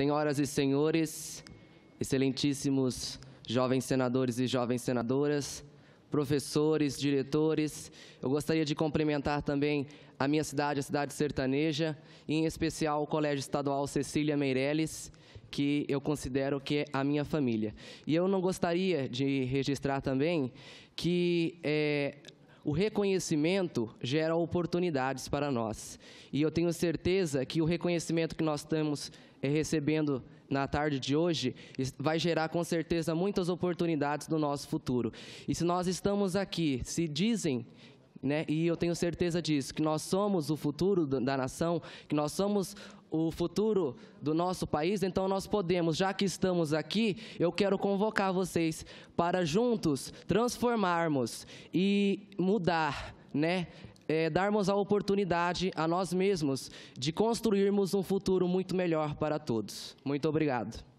Senhoras e senhores, excelentíssimos jovens senadores e jovens senadoras, professores, diretores, eu gostaria de cumprimentar também a minha cidade, a cidade sertaneja, e em especial o Colégio Estadual Cecília Meirelles, que eu considero que é a minha família. E eu não gostaria de registrar também que é, o reconhecimento gera oportunidades para nós. E eu tenho certeza que o reconhecimento que nós estamos eh, recebendo na tarde de hoje vai gerar com certeza muitas oportunidades no nosso futuro. E se nós estamos aqui, se dizem né? E eu tenho certeza disso, que nós somos o futuro da nação, que nós somos o futuro do nosso país, então nós podemos, já que estamos aqui, eu quero convocar vocês para juntos transformarmos e mudar, né? É, darmos a oportunidade a nós mesmos de construirmos um futuro muito melhor para todos. Muito obrigado.